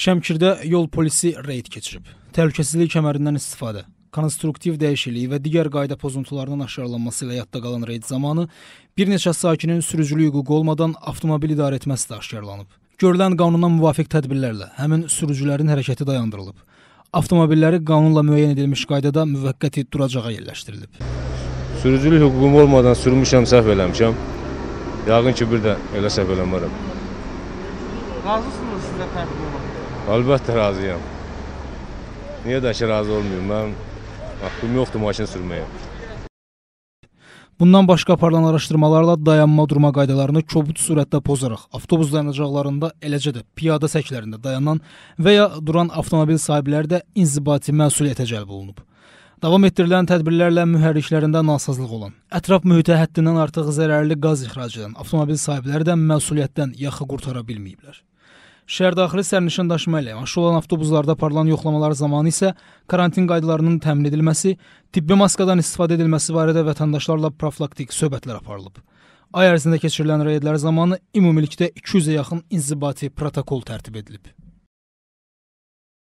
Şəmkirdə yol polisi reyd keçirib. Təhlükəsizlik kəmərindən istifadə, konstruktiv dəyişiklik və digər qayda pozuntularının aşkarlanması ilə yadda qalan reyd zamanı bir neçə sakinin sürücülük hüququ olmadan avtomobil idarəetməsi də aşkarlanıb. Görülən qanuna müvafiq tədbirlərlə həmin sürücülərin hərəkəti dayandırılıb. Avtomobilləri qanunla müəyyən edilmiş qaydada müvəqqəti duracağa yerləşdirilib. Sürücülük hüququm olmadan sürmüşəm, səhv eləmişəm. Yəqin ki, bir də elə səhv eləmərəm. Razısınız sizə tərəf olmalı? Əlbəttə razıyam. Niyə də ki, razı olmuyorum? Mənim haqqım yoxdur maşın sürməyə. Bundan başqa aparılan araşdırmalarla dayanma durma qaydalarını kobud sürətdə pozaraq, avtobus dayanacaqlarında, eləcə də piyada səklərində dayanan və ya duran avtomobil sahibləri də inzibati məsuliyyətə cəlb olunub. Davam etdirilən tədbirlərlə mühərriklərində nasazlıq olan, ətraf mühitə həddindən artıq zərərli qaz ixrac edən avtomobil sahibləri də məsuliyyətdən yaxı qurtara bilməyiblər. Şəhərdaxili sərnişindaşıma ilə yanaşı olan avtobuslarda aparılan yoxlamalar zamanı isə karantin qaydalarının təmin edilməsi, tibbi maskadan istifadə edilməsi barədə vətəndaşlarla profilaktik söhbətlər aparılıb. Ay ərzində keçirilən reydlər zamanı ümumilikdə 200-ə yaxın inzibati protokol tərtib edilib.